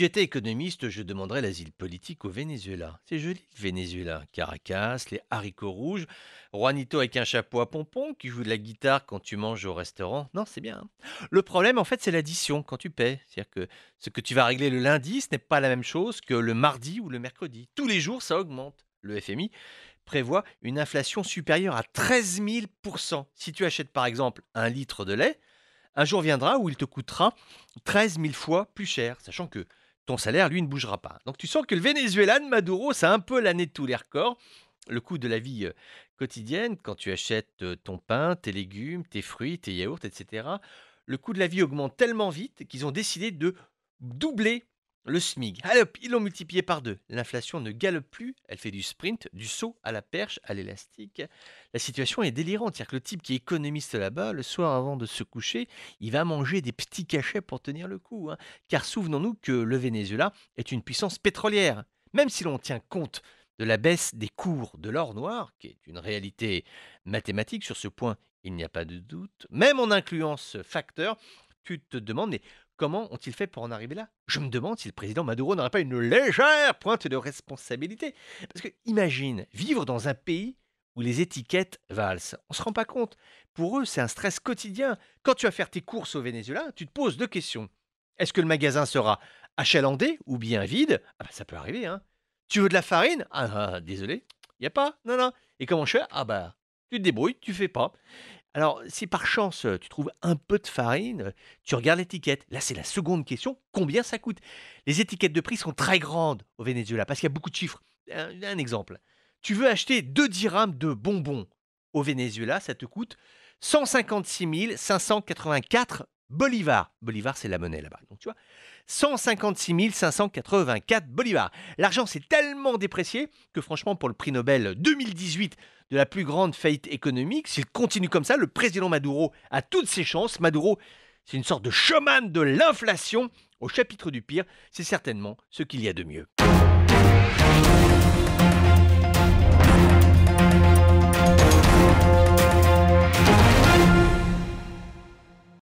j'étais économiste, je demanderais l'asile politique au Venezuela. C'est joli le Venezuela. Caracas, les haricots rouges, Juanito avec un chapeau à pompons qui joue de la guitare quand tu manges au restaurant. Non, c'est bien. Hein. Le problème, en fait, c'est l'addition quand tu paies. C'est-à-dire que ce que tu vas régler le lundi, ce n'est pas la même chose que le mardi ou le mercredi. Tous les jours, ça augmente. Le FMI prévoit une inflation supérieure à 13 000 Si tu achètes par exemple un litre de lait, un jour viendra où il te coûtera 13 000 fois plus cher, sachant que ton salaire, lui, ne bougera pas. Donc tu sens que le Venezuela de Maduro, c'est un peu l'année de tous les records. Le coût de la vie euh, quotidienne, quand tu achètes euh, ton pain, tes légumes, tes fruits, tes yaourts, etc., le coût de la vie augmente tellement vite qu'ils ont décidé de doubler le SMIG, ils l'ont multiplié par deux. L'inflation ne galope plus, elle fait du sprint, du saut à la perche, à l'élastique. La situation est délirante, cest dire que le type qui est économiste là-bas, le soir avant de se coucher, il va manger des petits cachets pour tenir le coup. Hein. Car souvenons-nous que le Venezuela est une puissance pétrolière. Même si l'on tient compte de la baisse des cours de l'or noir, qui est une réalité mathématique, sur ce point il n'y a pas de doute, même en incluant ce facteur, tu te demandes Comment ont-ils fait pour en arriver là Je me demande si le président Maduro n'aurait pas une légère pointe de responsabilité. Parce que imagine, vivre dans un pays où les étiquettes valsent. On ne se rend pas compte. Pour eux, c'est un stress quotidien. Quand tu vas faire tes courses au Venezuela, tu te poses deux questions. Est-ce que le magasin sera achalandé ou bien vide ah bah, Ça peut arriver. Hein. Tu veux de la farine ah, ah, désolé, il n'y a pas. Non, Et comment je fais Ah bah, tu te débrouilles, tu fais pas. Alors, si par chance tu trouves un peu de farine, tu regardes l'étiquette. Là, c'est la seconde question combien ça coûte Les étiquettes de prix sont très grandes au Venezuela parce qu'il y a beaucoup de chiffres. Un, exemple tu veux acheter 2 dirhams de bonbons au Venezuela, ça te coûte 156 584 Bolivar, Bolivar, c'est la monnaie là-bas. Donc tu vois, 156 584 bolivars. L'argent s'est tellement déprécié que franchement, pour le prix Nobel 2018 de la plus grande faillite économique, s'il continue comme ça, le président Maduro a toutes ses chances. Maduro, c'est une sorte de chemin de l'inflation. Au chapitre du pire, c'est certainement ce qu'il y a de mieux.